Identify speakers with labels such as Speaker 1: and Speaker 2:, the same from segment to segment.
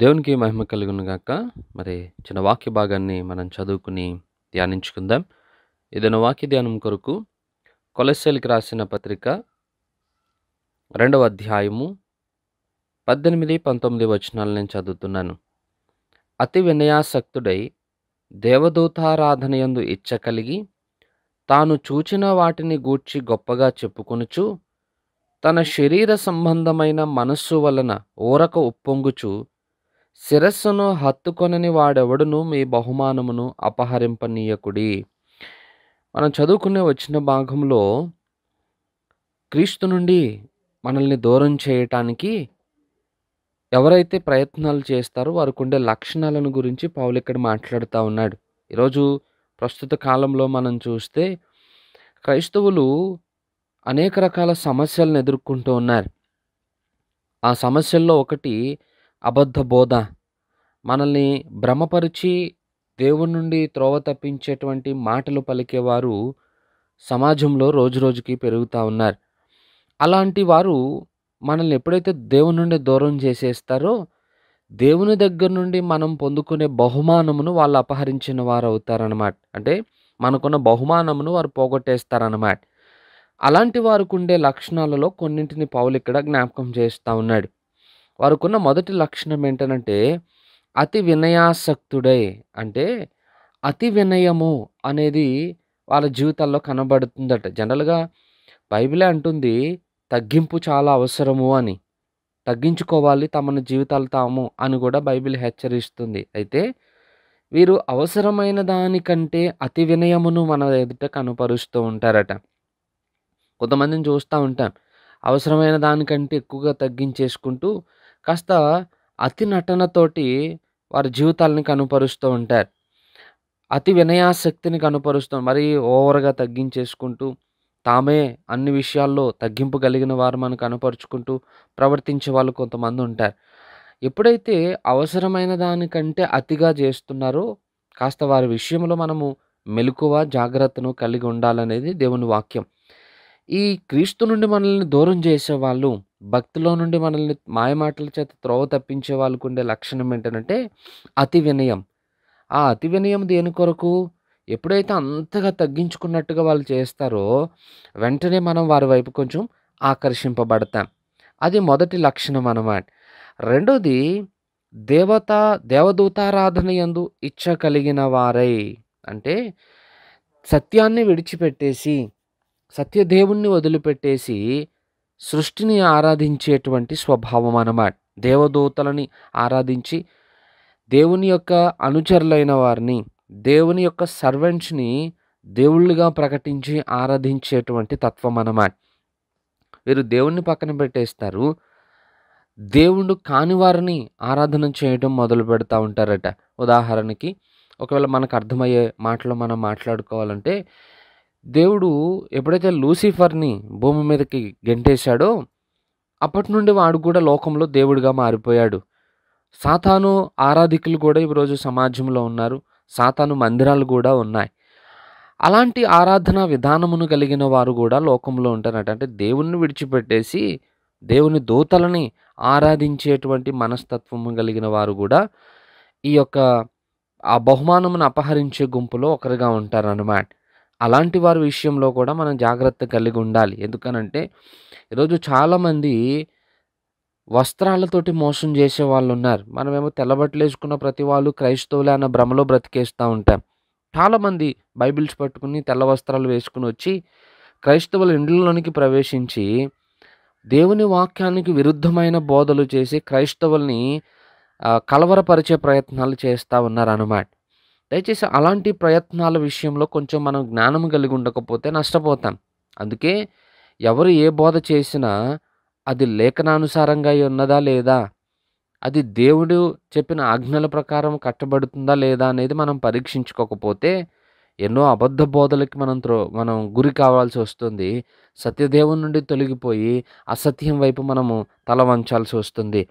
Speaker 1: దేవునికి మహిమ కలుగునుగాక మరి చిన్న వాక్య భాగాన్ని మనం చదువుకుని ధ్యానించుకుందాం ఏదైనా వాక్య ధ్యానం కొరకు కొలెస్ట్రాల్కి రాసిన పత్రిక రెండవ అధ్యాయము పద్దెనిమిది పంతొమ్మిది వచనాలు నేను చదువుతున్నాను అతి వినయాసక్తుడై దేవదూతారాధనయందు ఇచ్చ కలిగి తాను చూచిన వాటిని గూడ్చి గొప్పగా చెప్పుకొనుచు తన శరీర సంబంధమైన మనస్సు వలన ఊరక ఉప్పొంగుచు శిరస్సును హత్తుకొనని వాడెవడును మీ బహుమానమును అపహరింపనీయకుడి మనం చదువుకునే వచ్చిన భాగంలో క్రీస్తు నుండి మనల్ని దూరం చేయటానికి ఎవరైతే ప్రయత్నాలు చేస్తారో వారికి ఉండే లక్షణాలను గురించి పావులు ఇక్కడ మాట్లాడుతూ ఉన్నాడు ఈరోజు ప్రస్తుత కాలంలో మనం చూస్తే క్రైస్తవులు అనేక రకాల సమస్యలను ఎదుర్కొంటూ ఉన్నారు ఆ సమస్యల్లో ఒకటి అబద్ధ బోధ మనల్ని భ్రమపరిచి దేవుడి నుండి త్రోవ తప్పించేటువంటి మాటలు పలికేవారు సమాజంలో రోజురోజుకి పెరుగుతూ ఉన్నారు అలాంటి వారు మనల్ని ఎప్పుడైతే దేవుని నుండి దూరం చేసేస్తారో దేవుని దగ్గర నుండి మనం పొందుకునే బహుమానమును వాళ్ళు అపహరించిన వారు అవుతారనమాట అంటే మనకున్న బహుమానమును వారు పోగొట్టేస్తారనమాట అలాంటి వారికి ఉండే లక్షణాలలో కొన్నింటిని పౌలు ఇక్కడ జ్ఞాపకం చేస్తూ ఉన్నాడు వారికున్న మొదటి లక్షణం ఏంటనంటే అతి వినయాసక్తుడై అంటే అతి వినయము అనేది వాళ్ళ జీవితాల్లో కనబడుతుందట జనరల్గా బైబిలే అంటుంది తగ్గింపు చాలా అవసరము అని తగ్గించుకోవాలి తమను జీవితాలు తాము అని కూడా బైబిల్ హెచ్చరిస్తుంది అయితే వీరు అవసరమైన దానికంటే అతి వినయమును మన ఎదుట కనపరుస్తూ ఉంటారట కొంతమందిని చూస్తూ ఉంటాం అవసరమైన దానికంటే ఎక్కువగా తగ్గించేసుకుంటూ కాస్త అతి నటనతోటి వారి జీవితాలని కనుపరుస్తూ ఉంటారు అతి వినయాసక్తిని కనుపరుస్తూ మరీ ఓవర్గా తగ్గించేసుకుంటూ తామే అన్ని విషయాల్లో తగ్గింపు కలిగిన వారు మనం కనపరుచుకుంటూ ప్రవర్తించే వాళ్ళు కొంతమంది ఉంటారు ఎప్పుడైతే అవసరమైన దానికంటే అతిగా చేస్తున్నారో కాస్త వారి విషయంలో మనము మెలకువ జాగ్రత్తను కలిగి ఉండాలనేది దేవుని వాక్యం ఈ క్రీస్తు నుండి మనల్ని దూరం చేసే వాళ్ళు భక్తిలో నుండి మనల్ని మాయమాటల చేత త్రోవ తప్పించే వాళ్ళకు ఉండే లక్షణం ఏంటంటే అతి వినయం ఆ అతి వినయం దేని కొరకు ఎప్పుడైతే అంతగా తగ్గించుకున్నట్టుగా వాళ్ళు చేస్తారో వెంటనే మనం వారి వైపు కొంచెం ఆకర్షింపబడతాం అది మొదటి లక్షణం అన్నమాట రెండోది దేవత దేవదూతారాధన ఎందు ఇచ్చ కలిగిన వారై అంటే సత్యాన్ని విడిచిపెట్టేసి సత్యదేవుణ్ణి వదిలిపెట్టేసి సృష్టిని ఆరాధించేటువంటి స్వభావం అన్నమాట దేవదూతలని ఆరాధించి దేవుని యొక్క అనుచరులైన వారిని దేవుని యొక్క సర్వెంట్స్ని దేవుళ్ళుగా ప్రకటించి ఆరాధించేటువంటి తత్వం అన్నమాట వీరు దేవుణ్ణి పక్కన పెట్టేస్తారు దేవుడు కాని వారిని ఆరాధన చేయడం మొదలు పెడతా ఉంటారట ఉదాహరణకి ఒకవేళ మనకు అర్థమయ్యే మాటలు మనం మాట్లాడుకోవాలంటే దేవుడు ఎప్పుడైతే లూసిఫర్ని భూమి మీదకి గెంటేశాడో అప్పటి నుండి వాడు కూడా లోకంలో దేవుడిగా మారిపోయాడు సాతాను ఆరాధికులు కూడా ఈరోజు సమాజంలో ఉన్నారు సాతాను మందిరాలు కూడా ఉన్నాయి అలాంటి ఆరాధన విధానమును కలిగిన వారు కూడా లోకంలో ఉంటారట అంటే దేవుణ్ణి విడిచిపెట్టేసి దేవుని దూతలని ఆరాధించేటువంటి మనస్తత్వము కలిగిన వారు కూడా ఈ యొక్క ఆ బహుమానమును అపహరించే గుంపులో ఒకరిగా ఉంటారన్నమాట అలాంటి వారి విషయంలో కూడా మనం జాగ్రత్త కలిగి ఉండాలి ఎందుకనంటే ఈరోజు చాలామంది వస్త్రాలతోటి మోసం చేసే వాళ్ళు ఉన్నారు మనమేమో తెల్లబట్టలు వేసుకున్న ప్రతి వాళ్ళు క్రైస్తవులే అన్న భ్రమలో బ్రతికేస్తూ ఉంటాం చాలామంది బైబిల్స్ పట్టుకుని తెల్ల వస్త్రాలు వేసుకుని వచ్చి క్రైస్తవుల ఇండ్లలోనికి ప్రవేశించి దేవుని వాక్యానికి విరుద్ధమైన బోధలు చేసి క్రైస్తవుల్ని కలవరపరిచే ప్రయత్నాలు చేస్తూ ఉన్నారు అనమాట దయచేసి అలాంటి ప్రయత్నాల విషయంలో కొంచెం మనం జ్ఞానం కలిగి ఉండకపోతే నష్టపోతాం అందుకే ఎవరు ఏ బోధ చేసినా అది లేఖనానుసారంగా ఉన్నదా లేదా అది దేవుడు చెప్పిన ఆజ్ఞల ప్రకారం కట్టబడుతుందా లేదా అనేది మనం పరీక్షించుకోకపోతే ఎన్నో అబద్ధ బోధలకి మనం త్రో మనం గురి కావాల్సి వస్తుంది సత్యదేవుని నుండి తొలగిపోయి అసత్యం వైపు మనము తల వంచాల్సి వస్తుంది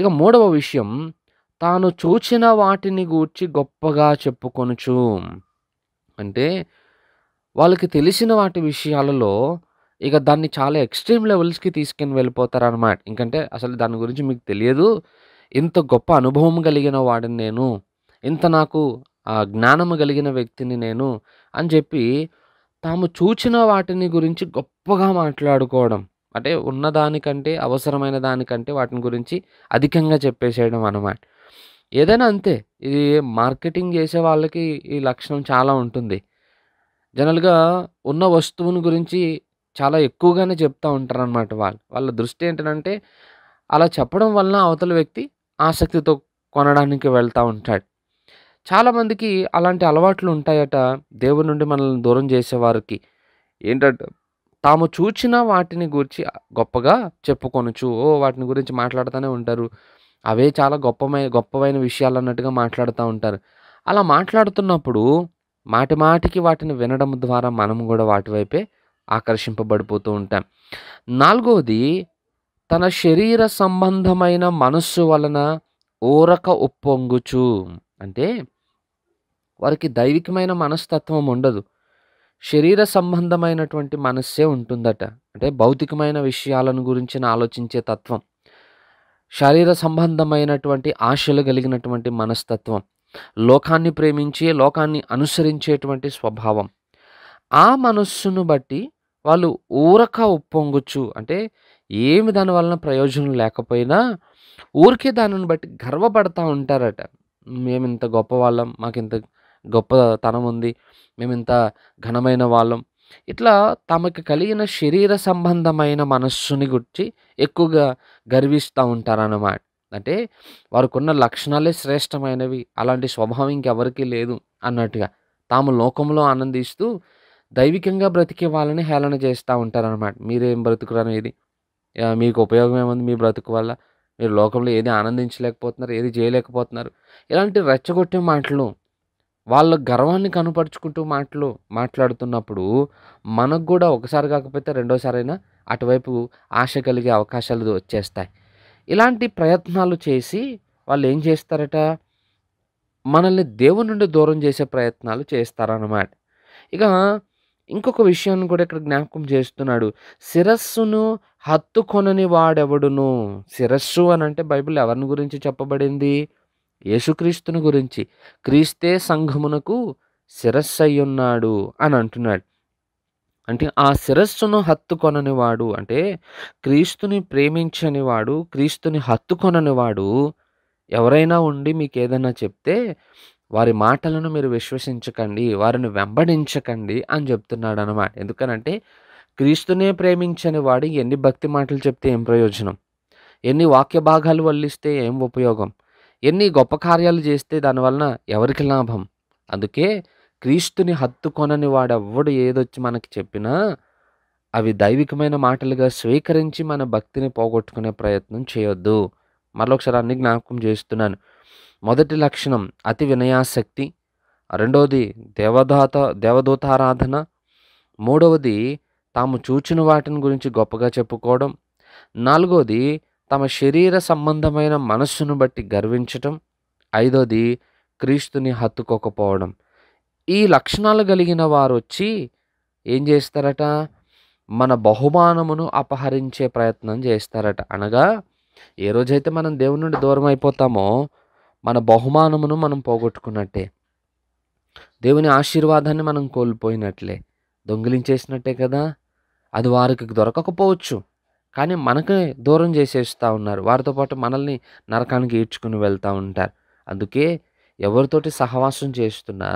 Speaker 1: ఇక మూడవ విషయం తాను చూచిన వాటిని గూర్చి గొప్పగా చెప్పుకొనుచు అంటే వాళ్ళకి తెలిసిన వాటి విషయాలలో ఇక దాన్ని చాలా ఎక్స్ట్రీమ్ లెవెల్స్కి వెళ్ళిపోతారు వెళ్ళిపోతారనమాట ఇంకంటే అసలు దాని గురించి మీకు తెలియదు ఇంత గొప్ప అనుభవం కలిగిన వాడిని నేను ఇంత నాకు జ్ఞానము కలిగిన వ్యక్తిని నేను అని చెప్పి తాము చూచిన వాటిని గురించి గొప్పగా మాట్లాడుకోవడం అంటే ఉన్నదానికంటే అవసరమైన దానికంటే వాటిని గురించి అధికంగా చెప్పేసేయడం అనమాట ఏదైనా అంతే ఇది మార్కెటింగ్ చేసే వాళ్ళకి ఈ లక్షణం చాలా ఉంటుంది జనరల్గా ఉన్న వస్తువుని గురించి చాలా ఎక్కువగానే చెప్తూ ఉంటారనమాట వాళ్ళు వాళ్ళ దృష్టి ఏంటంటే అలా చెప్పడం వలన అవతల వ్యక్తి ఆసక్తితో కొనడానికి వెళ్తూ ఉంటాడు చాలామందికి అలాంటి అలవాట్లు ఉంటాయట దేవుడి నుండి మనల్ని దూరం చేసేవారికి ఏంటంటే తాము చూచిన వాటిని గురించి గొప్పగా చెప్పుకొనచ్చు ఓ వాటిని గురించి మాట్లాడుతూనే ఉంటారు అవే చాలా గొప్పమైన గొప్పవైన విషయాలు అన్నట్టుగా మాట్లాడుతూ ఉంటారు అలా మాట్లాడుతున్నప్పుడు మాటి మాటికి వాటిని వినడం ద్వారా మనం కూడా వాటి వైపే ఆకర్షింపబడిపోతూ ఉంటాం నాలుగవది తన శరీర సంబంధమైన మనస్సు వలన ఊరక ఉప్పొంగుచు అంటే వారికి దైవికమైన మనస్తత్వం ఉండదు శరీర సంబంధమైనటువంటి మనస్సే ఉంటుందట అంటే భౌతికమైన విషయాలను గురించిన ఆలోచించే తత్వం శరీర సంబంధమైనటువంటి ఆశలు కలిగినటువంటి మనస్తత్వం లోకాన్ని ప్రేమించి లోకాన్ని అనుసరించేటువంటి స్వభావం ఆ మనస్సును బట్టి వాళ్ళు ఊరక ఉప్పొంగుచ్చు అంటే ఏమి దానివలన ప్రయోజనం లేకపోయినా ఊరికే దానిని బట్టి గర్వపడతా ఉంటారట మేము ఇంత గొప్ప వాళ్ళం మాకు ఇంత గొప్పతనం ఉంది మేము ఇంత ఘనమైన వాళ్ళం ఇట్లా తమకు కలిగిన శరీర సంబంధమైన మనస్సుని గురించి ఎక్కువగా గర్విస్తూ ఉంటారన్నమాట అంటే వారికున్న లక్షణాలే శ్రేష్టమైనవి అలాంటి స్వభావం ఇంకెవరికీ లేదు అన్నట్టుగా తాము లోకంలో ఆనందిస్తూ దైవికంగా బ్రతికే వాళ్ళని హేళన చేస్తూ ఉంటారనమాట మీరేం బ్రతుకురాను ఇది మీకు ఉపయోగం ఏముంది మీ బ్రతుకు వల్ల మీరు లోకంలో ఏది ఆనందించలేకపోతున్నారు ఏది చేయలేకపోతున్నారు ఇలాంటి రెచ్చగొట్టే మాటలు వాళ్ళ గర్వాన్ని కనపరుచుకుంటూ మాటలు మాట్లాడుతున్నప్పుడు మనకు కూడా ఒకసారి కాకపోతే రెండోసారైనా అటువైపు ఆశ కలిగే అవకాశాలు వచ్చేస్తాయి ఇలాంటి ప్రయత్నాలు చేసి వాళ్ళు ఏం చేస్తారట మనల్ని దేవుని నుండి దూరం చేసే ప్రయత్నాలు చేస్తారన్నమాట ఇక ఇంకొక విషయాన్ని కూడా ఇక్కడ జ్ఞాపకం చేస్తున్నాడు శిరస్సును హత్తుకొనని వాడెవడును శిరస్సు అని అంటే బైబిల్ ఎవరిని గురించి చెప్పబడింది యేసుక్రీస్తుని గురించి క్రీస్తే సంఘమునకు శిరస్సు అయ్యున్నాడు అని అంటున్నాడు అంటే ఆ శిరస్సును హత్తుకొనని వాడు అంటే క్రీస్తుని ప్రేమించనివాడు క్రీస్తుని హత్తుకొనని వాడు ఎవరైనా ఉండి మీకు ఏదైనా చెప్తే వారి మాటలను మీరు విశ్వసించకండి వారిని వెంబడించకండి అని చెప్తున్నాడు అనమాట ఎందుకనంటే క్రీస్తునే ప్రేమించని వాడు ఎన్ని భక్తి మాటలు చెప్తే ఏం ప్రయోజనం ఎన్ని వాక్య భాగాలు వల్లిస్తే ఏం ఉపయోగం ఎన్ని గొప్ప కార్యాలు చేస్తే దానివలన ఎవరికి లాభం అందుకే క్రీస్తుని హత్తుకొనని వాడెవ్వడు ఏదొచ్చి మనకి చెప్పినా అవి దైవికమైన మాటలుగా స్వీకరించి మన భక్తిని పోగొట్టుకునే ప్రయత్నం చేయొద్దు మరొకసారి అన్ని జ్ఞాపకం చేస్తున్నాను మొదటి లక్షణం అతి వినయాసక్తి రెండవది దేవదాత దేవదూతారాధన మూడవది తాము చూచిన వాటిని గురించి గొప్పగా చెప్పుకోవడం నాలుగవది తమ శరీర సంబంధమైన మనస్సును బట్టి గర్వించటం ఐదోది క్రీస్తుని హత్తుకోకపోవడం ఈ లక్షణాలు కలిగిన వారు వచ్చి ఏం చేస్తారట మన బహుమానమును అపహరించే ప్రయత్నం చేస్తారట అనగా ఏ రోజైతే మనం దేవుని నుండి దూరం అయిపోతామో మన బహుమానమును మనం పోగొట్టుకున్నట్టే దేవుని ఆశీర్వాదాన్ని మనం కోల్పోయినట్లే దొంగిలించేసినట్టే కదా అది వారికి దొరకకపోవచ్చు కానీ మనకే దూరం చేసేస్తూ ఉన్నారు వారితో పాటు మనల్ని నరకానికి ఈడ్చుకుని వెళ్తూ ఉంటారు అందుకే ఎవరితోటి సహవాసం చేస్తున్నా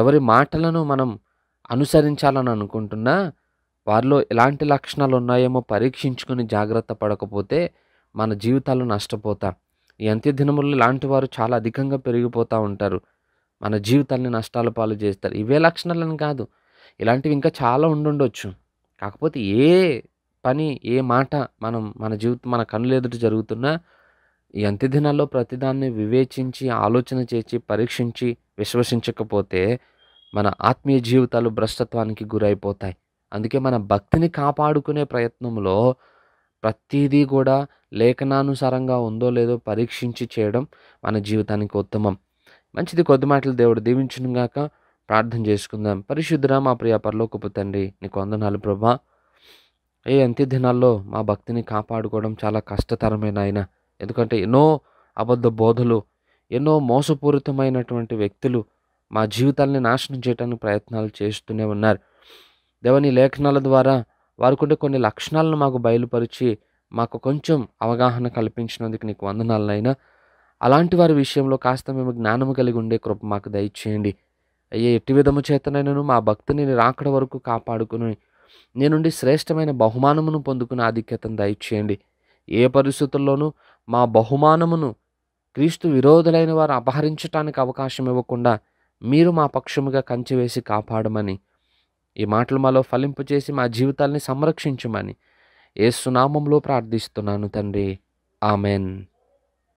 Speaker 1: ఎవరి మాటలను మనం అనుసరించాలని అనుకుంటున్నా వారిలో ఎలాంటి లక్షణాలు ఉన్నాయేమో పరీక్షించుకుని జాగ్రత్త పడకపోతే మన జీవితాలు నష్టపోతాం ఈ అంత్య దినముల్లో లాంటి వారు చాలా అధికంగా పెరిగిపోతూ ఉంటారు మన జీవితాన్ని నష్టాల పాలు చేస్తారు ఇవే లక్షణాలని కాదు ఇలాంటివి ఇంకా చాలా ఉండుండొచ్చు కాకపోతే ఏ పని ఏ మాట మనం మన జీవితం మన కనులు ఎదుట జరుగుతున్న ఈ అంత్య దినాల్లో ప్రతిదాన్ని వివేచించి ఆలోచన చేసి పరీక్షించి విశ్వసించకపోతే మన ఆత్మీయ జీవితాలు భ్రష్టత్వానికి గురైపోతాయి అందుకే మన భక్తిని కాపాడుకునే ప్రయత్నంలో ప్రతీదీ కూడా లేఖనానుసారంగా ఉందో లేదో పరీక్షించి చేయడం మన జీవితానికి ఉత్తమం మంచిది కొద్ది మాటలు దేవుడు దీవించునుగాక ప్రార్థన చేసుకుందాం పరిశుద్ధరా మా ప్రియ పరలోకపు తండ్రి నీకు వందనాలు ప్రభా ఏ అంత్య దినాల్లో మా భక్తిని కాపాడుకోవడం చాలా కష్టతరమైన ఆయన ఎందుకంటే ఎన్నో అబద్ధ బోధలు ఎన్నో మోసపూరితమైనటువంటి వ్యక్తులు మా జీవితాలని నాశనం చేయడానికి ప్రయత్నాలు చేస్తూనే ఉన్నారు దేవుని లేఖనాల ద్వారా వారికుండే కొన్ని లక్షణాలను మాకు బయలుపరిచి మాకు కొంచెం అవగాహన కల్పించినందుకు నీకు వందనాలనైనా అలాంటి వారి విషయంలో కాస్త మేము జ్ఞానము కలిగి ఉండే కృప మాకు దయచేయండి అయ్యే ఎట్టి విధము చేతనైనను మా భక్తిని రాకడ వరకు కాపాడుకుని నీ నుండి శ్రేష్టమైన బహుమానమును పొందుకున్న ఆధిక్యతను దయచేయండి ఏ పరిస్థితుల్లోనూ మా బహుమానమును క్రీస్తు విరోధులైన వారు అపహరించటానికి అవకాశం ఇవ్వకుండా మీరు మా పక్షముగా కంచివేసి కాపాడమని ఈ మాటలు మాలో ఫలింపు చేసి మా జీవితాల్ని సంరక్షించమని ఏ సునామంలో ప్రార్థిస్తున్నాను తండ్రి ఆమెన్